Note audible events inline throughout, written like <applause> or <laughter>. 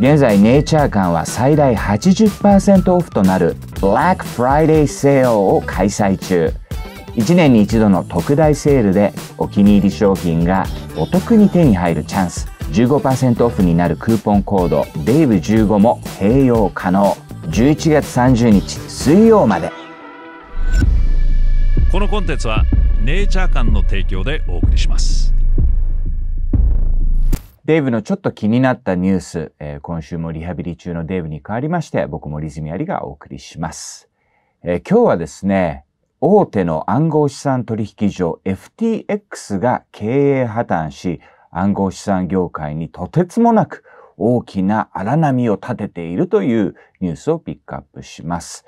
現在ネイチャー館は最大80%オフとなる Black Friday Sale を開催中1年に一度の特大セールでお気に入り商品がお得に手に入るチャンス15%オフになるクーポンコード DAVE15 も併用可能11月30日水曜までこのコンテンツはネイチャー館の提供でお送りしますデイブのちょっと気になったニュース、えー、今週もリハビリ中のデイブに代わりまして、僕もリズミアリがお送りします。えー、今日はですね、大手の暗号資産取引所 FTX が経営破綻し、暗号資産業界にとてつもなく大きな荒波を立てているというニュースをピックアップします。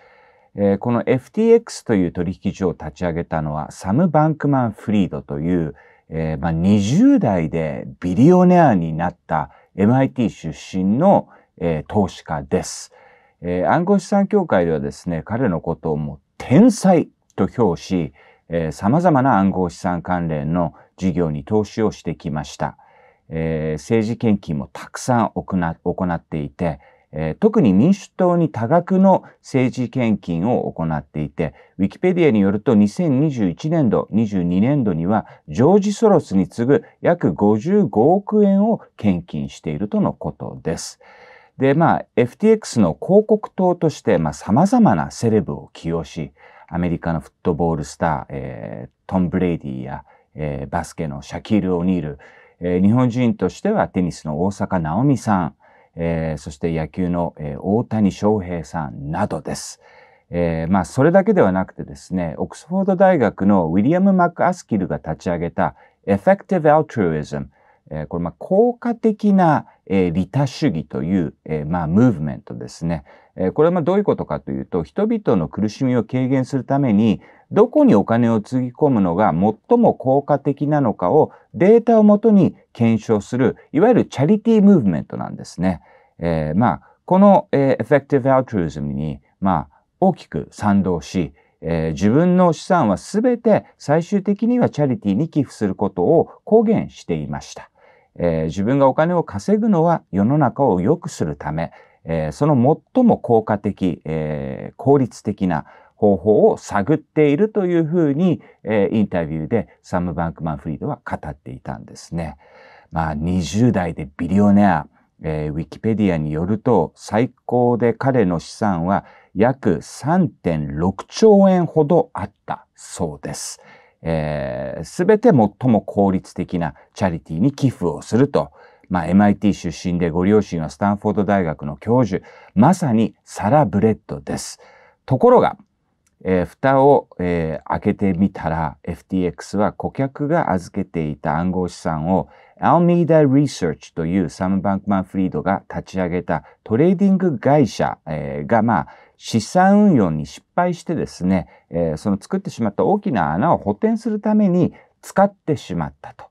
えー、この FTX という取引所を立ち上げたのはサム・バンクマン・フリードという、えー、まあ、20代でビリオネアになった MIT 出身の、えー、投資家です。えー、暗号資産協会ではですね、彼のことをもう天才と評し、えー、様々な暗号資産関連の事業に投資をしてきました。えー、政治献金もたくさん行っていて、えー、特に民主党に多額の政治献金を行っていて、ウィキペディアによると2021年度、22年度にはジョージ・ソロスに次ぐ約55億円を献金しているとのことです。で、まあ、FTX の広告塔として、まあ、様々なセレブを起用し、アメリカのフットボールスター、えー、トン・ブレイディや、えー、バスケのシャキール・オニール、えー、日本人としてはテニスの大坂なおみさん、えー、そして野球の、えー、大谷翔平さんなどです。えー、まあそれだけではなくてですね、オックスフォード大学のウィリアム・マック・アスキルが立ち上げた Effective Altruism、えー、これまあ効果的な、えー、利他主義という、えー、まあムーブメントですね。えー、これはまあどういうことかというと、人々の苦しみを軽減するためにどこにお金をつぎ込むのが最も効果的なのかをデータをもとに検証する、いわゆるチャリティームーブメントなんですね。えー、まあ、この、えー、エフェクティブア e a l t に、まあ、大きく賛同し、えー、自分の資産は全て最終的にはチャリティーに寄付することを公言していました。えー、自分がお金を稼ぐのは世の中を良くするため、えー、その最も効果的、えー、効率的な方法を探っているというふうに、えー、インタビューでサム・バンクマン・フリードは語っていたんですね。まあ、20代でビリオネア、えー、ウィキペディアによると、最高で彼の資産は約3.6兆円ほどあったそうです。えー、て最も効率的なチャリティに寄付をすると。まあ、MIT 出身でご両親はスタンフォード大学の教授。まさにサラブレッドです。ところが、えー、蓋を、えー、開けてみたら FTX は顧客が預けていた暗号資産を Almeida Research というサム・バンクマン・フリードが立ち上げたトレーディング会社、えー、が、まあ、資産運用に失敗してですね、えー、その作ってしまった大きな穴を補填するために使ってしまったと。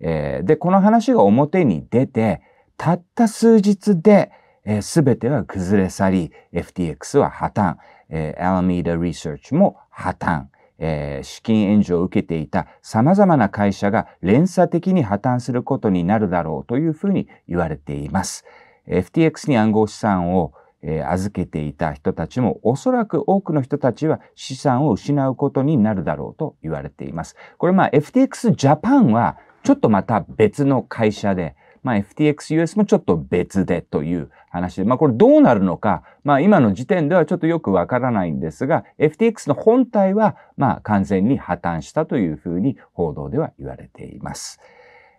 えー、で、この話が表に出て、たった数日で、えー、全ては崩れ去り、FTX は破綻。えー、アラミーダ・リサーチも破綻、えー、資金援助を受けていた様々な会社が連鎖的に破綻することになるだろうというふうに言われています。FTX に暗号資産をえ預けていた人たちもおそらく多くの人たちは資産を失うことになるだろうと言われています。これまあ FTX ジャパンはちょっとまた別の会社でまあ、FTXUS もちょっと別でという話で、まあ、これどうなるのか、まあ、今の時点ではちょっとよくわからないんですが、FTX の本体は、まあ、完全に破綻したというふうに報道では言われています。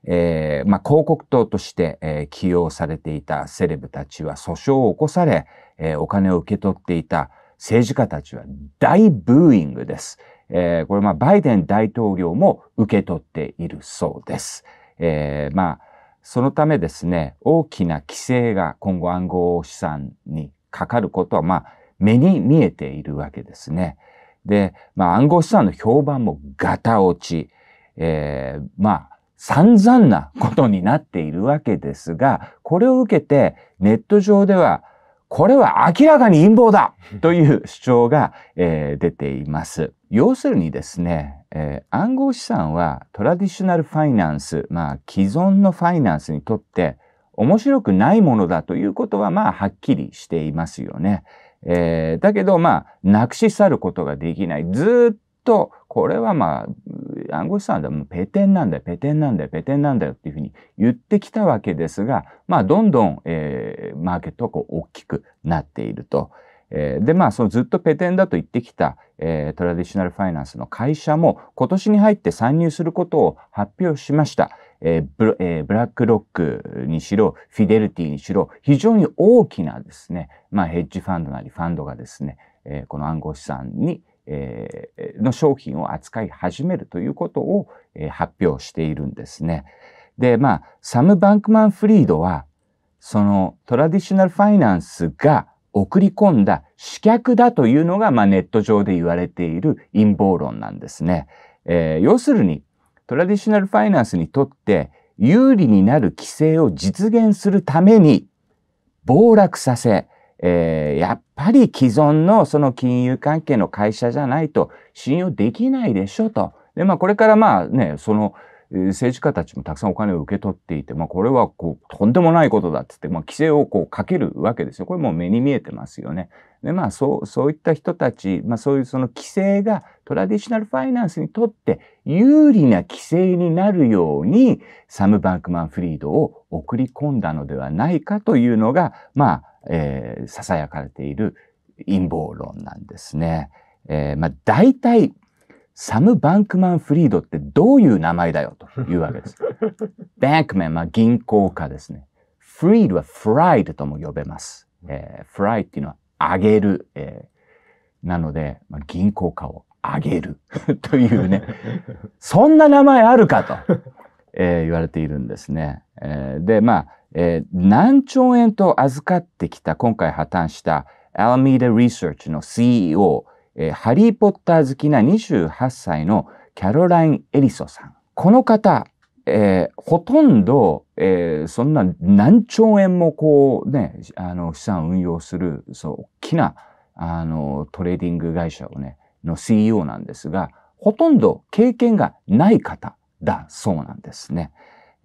えー、まあ、広告塔として、えー、起用されていたセレブたちは訴訟を起こされ、えー、お金を受け取っていた政治家たちは大ブーイングです。えー、これ、まあ、バイデン大統領も受け取っているそうです。えー、まあ、そのためですね、大きな規制が今後暗号資産にかかることは、まあ、目に見えているわけですね。で、まあ、暗号資産の評判もガタ落ち、えー、まあ、散々なことになっているわけですが、これを受けてネット上では、これは明らかに陰謀だという主張が、えー、出ています。要するにですね、えー、暗号資産はトラディショナルファイナンス、まあ既存のファイナンスにとって面白くないものだということはまあはっきりしていますよね。えー、だけどまあなくし去ることができない。ずっとこれはまあ暗号資産でもペテンなんだよ、ペテンなんだよ、ペテンなんだよっていうふうに言ってきたわけですが、まあどんどん、えー、マーケットはこう大きくなっていると。えー、でまあそのずっとペテンだと言ってきた、えー、トラディショナルファイナンスの会社も今年に入って参入することを発表しました。えーブえー、ブラックロックにしろ、フィデルティにしろ、非常に大きなですね、まあ、ヘッジファンドなりファンドがですね、えー、この暗号資産に、えー、の商品を扱い始めるということを、えー、発表しているんですね。で、まあ、サム・バンクマン・フリードは、そのトラディショナルファイナンスが送り込んだ死客だというのが、まあ、ネット上で言われている陰謀論なんですね。えー、要するにトラディショナルファイナンスにとって有利になる規制を実現するために暴落させ、えー、やっぱり既存のその金融関係の会社じゃないと信用できないでしょと。で、まあこれからまあね、その、政治家たちもたくさんお金を受け取っていて、まあ、これはこうとんでもないことだっつって、まあ、規制をこうかけるわけですよ。これもう目に見えてますよね。でまあそうそういった人たち、まあ、そういうその規制がトラディショナルファイナンスにとって有利な規制になるようにサム・バンクマン・フリードを送り込んだのではないかというのがまあ、えー、囁かれている陰謀論なんですね。えー、まあ大体サム・バンクマン・フリードってどういう名前だよというわけです。バンクマン、まあ銀行家ですね。フリードはフライドとも呼べます。えー、フライっていうのはあげる。えー、なので、まあ、銀行家をあげる <laughs> というね、そんな名前あるかと、えー、言われているんですね。えー、で、まあ、えー、何兆円と預かってきた今回破綻したアルミーダ・リサーチの CEO、えー、ハリーポッター好きな28歳のキャロライン・エリソさん。この方、えー、ほとんど、えー、そんな何兆円もこうね、あの、資産運用する、そう、大きな、あの、トレーディング会社をね、の CEO なんですが、ほとんど経験がない方だそうなんですね。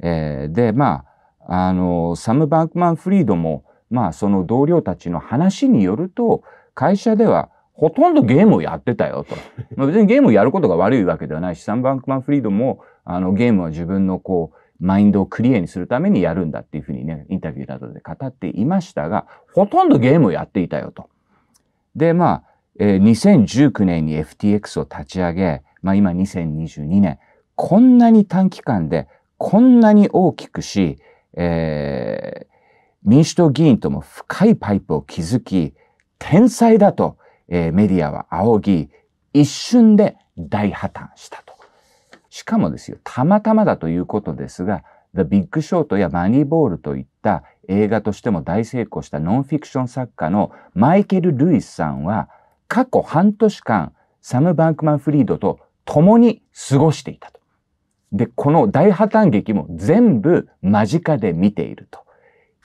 えー、で、まあ、あの、サム・バンクマン・フリードも、まあ、その同僚たちの話によると、会社では、ほとんどゲームをやってたよと。まあ、別にゲームをやることが悪いわけではないし、サンバンクマンフリードも、あの、ゲームは自分のこう、マインドをクリアにするためにやるんだっていうふうにね、インタビューなどで語っていましたが、ほとんどゲームをやっていたよと。で、まあ、えー、2019年に FTX を立ち上げ、まあ今2022年、こんなに短期間で、こんなに大きくし、えー、民主党議員とも深いパイプを築き、天才だとえー、メディアは仰ぎ、一瞬で大破綻したと。しかもですよ、たまたまだということですが、The Big Short やマニーボールといった映画としても大成功したノンフィクション作家のマイケル・ルイスさんは、過去半年間、サム・バンクマン・フリードと共に過ごしていたと。で、この大破綻劇も全部間近で見ていると。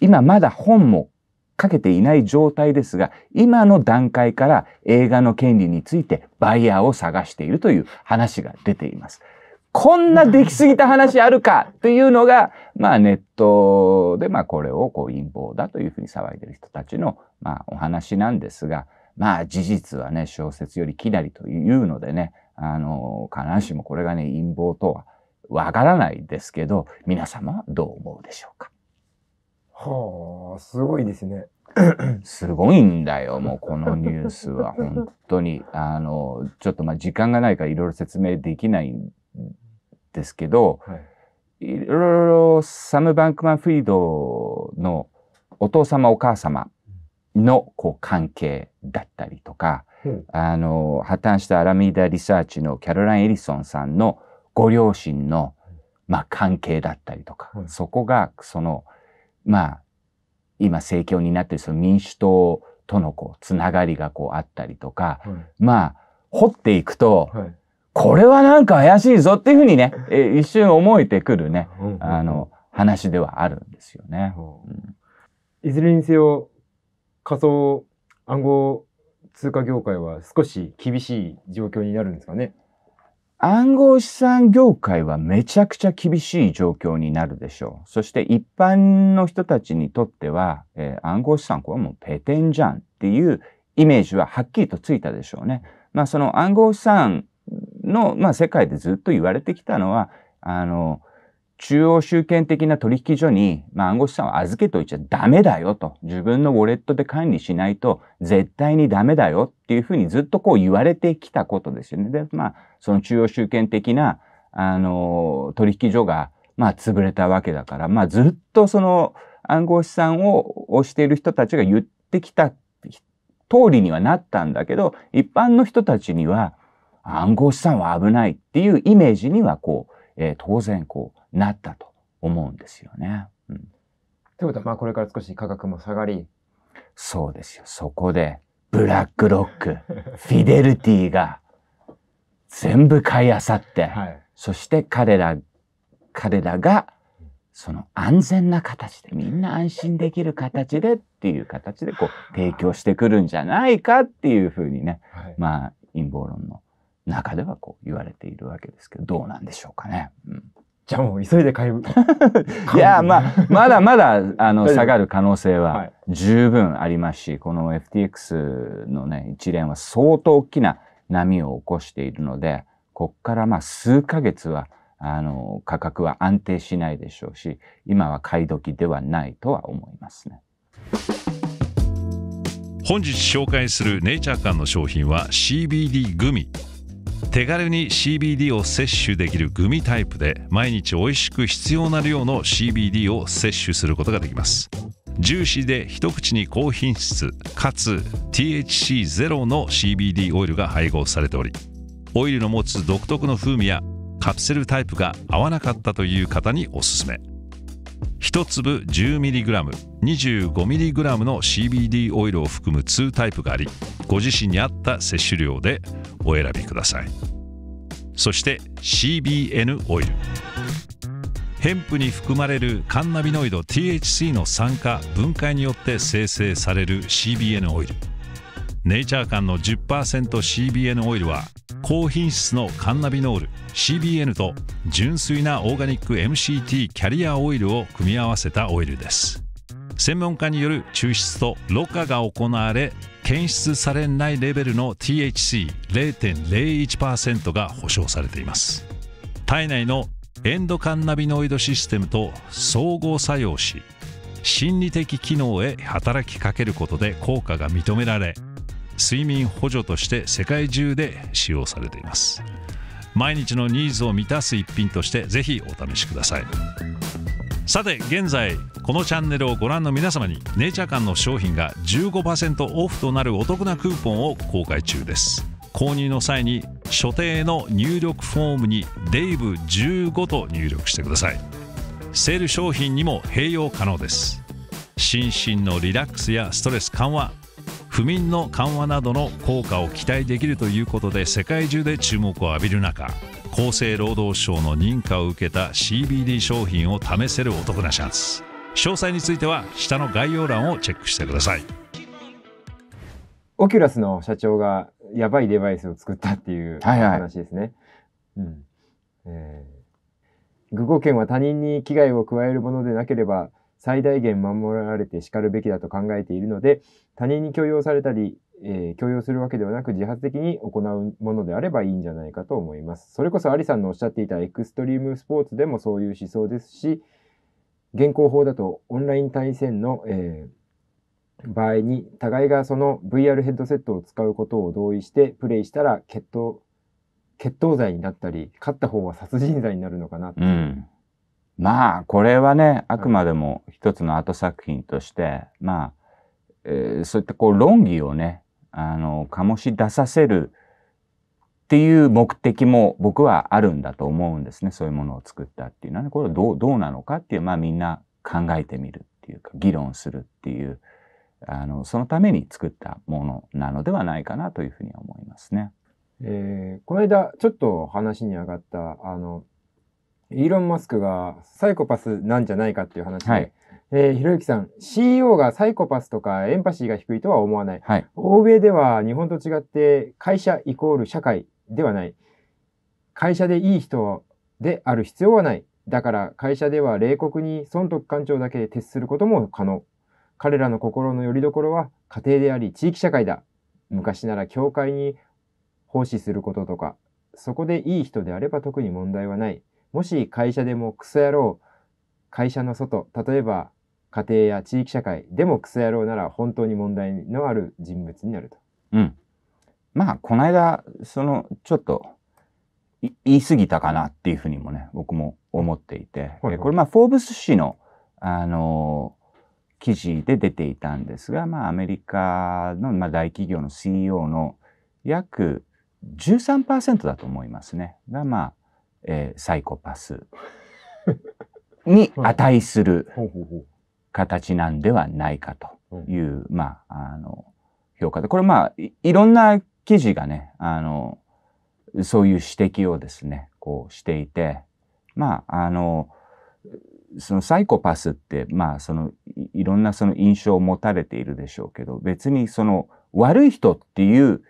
今まだ本もかけていない状態ですが、今の段階から映画の権利についてバイヤーを探しているという話が出ています。こんな出来すぎた話あるかというのが、まあネットで、まあこれをこう陰謀だというふうに騒いでる人たちの、まあお話なんですが、まあ事実はね、小説よりきなりというのでね、あの、必ずしもこれがね、陰謀とはわからないですけど、皆様どう思うでしょうか。はあ、すごいですね。すごいんだよ、もうこのニュースは、<laughs> 本当に。あの、ちょっとまあ時間がないからいろいろ説明できないんですけど、はい、いろいろサム・バンクマン・フリードのお父様、お母様のこう関係だったりとか、うん、あの、破綻したアラミーダ・リサーチのキャロライン・エリソンさんのご両親の、まあ、関係だったりとか、うん、そこがその、まあ、今政況になっているその民主党とのこう、つながりがこうあったりとか、はい、まあ、掘っていくと、はい、これはなんか怪しいぞっていうふうにね、え一瞬思えてくるね、あの、話ではあるんですよね。うん、いずれにせよ、仮想暗号通貨業界は少し厳しい状況になるんですかね。暗号資産業界はめちゃくちゃ厳しい状況になるでしょう。そして一般の人たちにとっては、えー、暗号資産これはもうペテンじゃんっていうイメージははっきりとついたでしょうね。まあその暗号資産の、まあ、世界でずっと言われてきたのは、あの、中央集権的な取引所に、まあ、暗号資産を預けといちゃダメだよと。自分のウォレットで管理しないと絶対にダメだよっていうふうにずっとこう言われてきたことですよね。で、まあ、その中央集権的な、あの、取引所が、まあ、潰れたわけだから、まあ、ずっとその暗号資産を推している人たちが言ってきた通りにはなったんだけど、一般の人たちには暗号資産は危ないっていうイメージにはこう、えー、当然こうなったと思うんですよね。うん、ということはまあこれから少し価格も下がりそうですよそこでブラックロック <laughs> フィデルティが全部買いあさって、はい、そして彼ら彼らがその安全な形でみんな安心できる形でっていう形でこう提供してくるんじゃないかっていうふうにね、はい、まあ陰謀論の中ではこう言われているわけですけど、どうなんでしょうかね。うんじゃあもう急いで買い <laughs> いや、まあ、まだまだ、あの、下がる可能性は十分ありますし、この FTX のね、一連は相当大きな波を起こしているので、ここからまあ数ヶ月は、あの、価格は安定しないでしょうし、今は買い時ではないとは思いますね。本日紹介するネイチャー館の商品は CBD グミ。手軽に CBD を摂取できるグミタイプで毎日美味しく必要な量の CBD を摂取することができますジューシーで一口に高品質かつ THC0 の CBD オイルが配合されておりオイルの持つ独特の風味やカプセルタイプが合わなかったという方におすすめ1粒 10mg25mg の CBD オイルを含む2タイプがありご自身に合った摂取量でお選びくださいそして CBN オイルヘンプに含まれるカンナビノイド THC の酸化分解によって生成される CBN オイルネイチャー間の 10%CBN オイルは高品質のカンナビノール CBN と純粋なオーガニック MCT キャリアオイルを組み合わせたオイルです専門家による抽出とろ過が行われ検出されないレベルの THC0.01% が保証されています体内のエンドカンナビノイドシステムと総合作用し心理的機能へ働きかけることで効果が認められ睡眠補助として世界中で使用されています毎日のニーズを満たす一品としてぜひお試しくださいさて現在このチャンネルをご覧の皆様にネイチャー館の商品が15%オフとなるお得なクーポンを公開中です購入の際に所定の入力フォームに「デイブ15」と入力してくださいセール商品にも併用可能です心身のリラックスやストレス緩和不眠の緩和などの効果を期待できるということで世界中で注目を浴びる中厚生労働省の認可を受けた CBD 商品を試せるお得なチャンス詳細については下の概要欄をチェックしてくださいオキュラスの社長がやばいデバイスを作ったっていう話ですね。はいはい、うんえー、愚行権は他人に危害を加えるものでなければ最大限守られてしかるべきだと考えているので、他人に許容されたり、えー、強するわけではなく自発的に行うものであればいいんじゃないかと思います。それこそアリさんのおっしゃっていたエクストリームスポーツでもそういう思想ですし、現行法だとオンライン対戦の、えー、場合に互いがその VR ヘッドセットを使うことを同意してプレイしたら決闘決闘罪になったり勝った方は殺人罪になるのかなって、うん、まあ、これはね、あくまでも一つのアート作品として、まあ、えー、そういったこう論議をね、あの、醸し出させるっていう目的も僕はあるんだと思うんですね。そういうものを作ったっていうのはね、これはどう、どうなのかっていう、まあみんな考えてみるっていうか、議論するっていう、あの、そのために作ったものなのではないかなというふうに思いますね。えー、この間、ちょっと話に上がった、あの、イーロン・マスクがサイコパスなんじゃないかっていう話で、はい、えー、ひろゆきさん、CEO がサイコパスとかエンパシーが低いとは思わない。はい、欧米では日本と違って会社イコール社会ではない。会社でいい人である必要はない。だから会社では冷酷に損得官庁だけで徹することも可能。彼らの心の拠り所は家庭であり地域社会だ。昔なら教会に奉仕することとか、そこでいい人であれば特に問題はない。もし会社でもクソ野郎、会社の外、例えば家庭や地域社会でもクソ野郎なら本当に問題のある人物になると。うん。まあ、この間、その、ちょっと、言い過ぎたかなっていうふうにもね、僕も思っていて、はいはい、これ、まあ、フォーブス誌の、あのー、記事で出ていたんですが、まあ、アメリカの、まあ、大企業の CEO の約13%だと思いますね。が、まあ、えー、サイコパス <laughs> に値する形なんではないかという、まあ、あの、評価で、これまあ、いろんな記事がね、あの、そういう指摘をですね、こうしていて、まあ、あの、そのサイコパスって、まあ、そのいろんなその印象を持たれているでしょうけど別にその悪い人っていう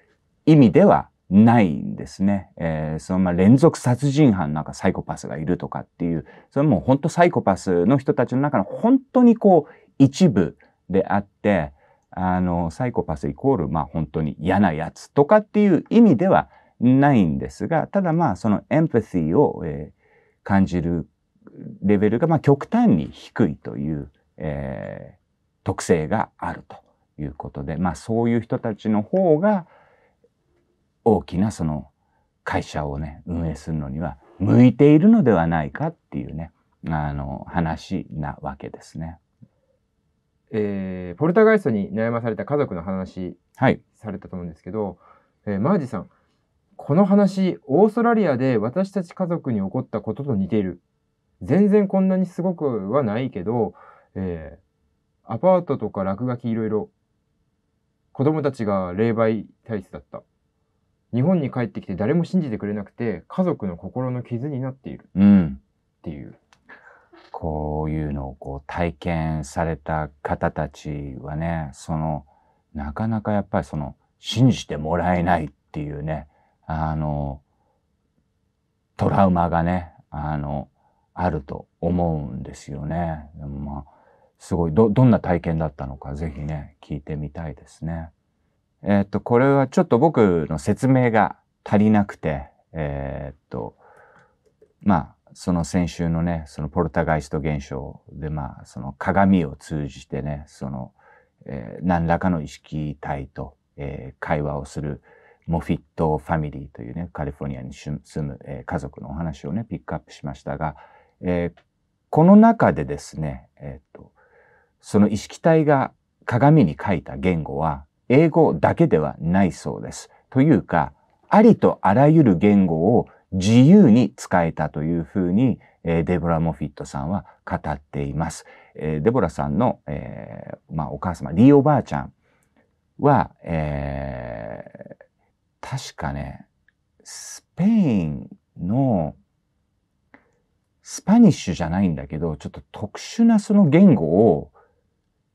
意味ではないんですね。えー、そのまあ連続殺人犯なんかサイコパスがいるとかっていう、それも本当サイコパスの人たちの中の本当にこう一部であって、あの、サイコパスイコールまあ本当に嫌なやつとかっていう意味ではないんですが、ただまあそのエンパシーを、えー、感じるレベルがまあ極端に低いという、えー、特性があるということで、まあそういう人たちの方が、大きなその会社をね運営するのには向いているのではないかっていうねあの話なわけですね。えー、ポルタガイストに悩まされた家族の話、はい、されたと思うんですけど、えー、マージさんこの話オーストラリアで私たち家族に起こったことと似ている全然こんなにすごくはないけど、えー、アパートとか落書きいろいろ子供たちが霊媒体質だった日本に帰ってきて誰も信じてくれなくて家族の心の傷になっているっていう、うん、こういうのをこう体験された方たちはねそのなかなかやっぱりその信じてもらえないっていうねあのトラウマがねあのあると思うんですよね。まあすごいどどんな体験だったのかぜひね聞いてみたいですね。えっ、と、これはちょっと僕の説明が足りなくて、えっ、と、まあ、その先週のね、そのポルタガイスト現象で、まあ、その鏡を通じてね、その、えー、何らかの意識体と、えー、会話をするモフィットファミリーというね、カリフォルニアに住む、えー、家族のお話をね、ピックアップしましたが、えー、この中でですね、えっ、と、その意識体が鏡に書いた言語は、英語だけではないそうです。というか、ありとあらゆる言語を自由に使えたというふうに、デボラ・モフィットさんは語っています。デボラさんの、えーまあ、お母様、リーおばあちゃんは、えー、確かね、スペインのスパニッシュじゃないんだけど、ちょっと特殊なその言語を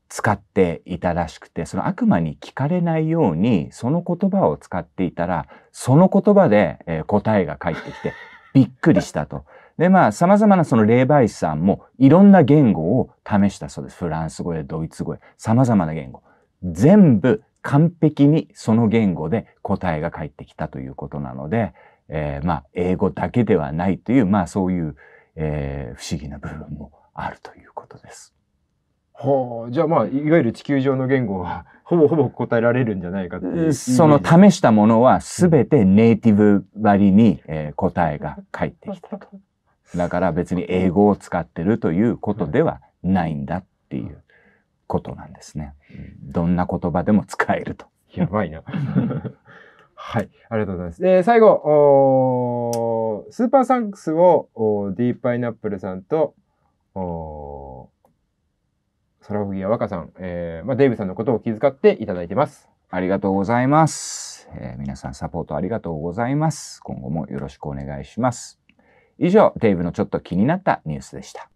使っていたらしくて、その悪魔に聞かれないように、その言葉を使っていたら、その言葉で、えー、答えが返ってきて、<laughs> びっくりしたと。で、まあ、様々なその霊媒師さんも、いろんな言語を試したそうです。フランス語やドイツ語や、様々な言語。全部完璧にその言語で答えが返ってきたということなので、えー、まあ、英語だけではないという、まあ、そういう、えー、不思議な部分もあるということです。はあ、じゃあまあいわゆる地球上の言語は <laughs> ほぼほぼ答えられるんじゃないかっていうその試したものは全てネイティブ割に、えー、答えが返ってきたと。だから別に英語を使ってるということではないんだっていうことなんですね。どんな言葉でも使えると。やばいな。<laughs> はい、ありがとうございます。で、最後、スーパーサンクスをディーパイナップルさんとサラフギア若さん、えー、まあ、デイブさんのことを気遣っていただいてます。ありがとうございます、えー、皆さんサポートありがとうございます。今後もよろしくお願いします。以上、デイブのちょっと気になったニュースでした。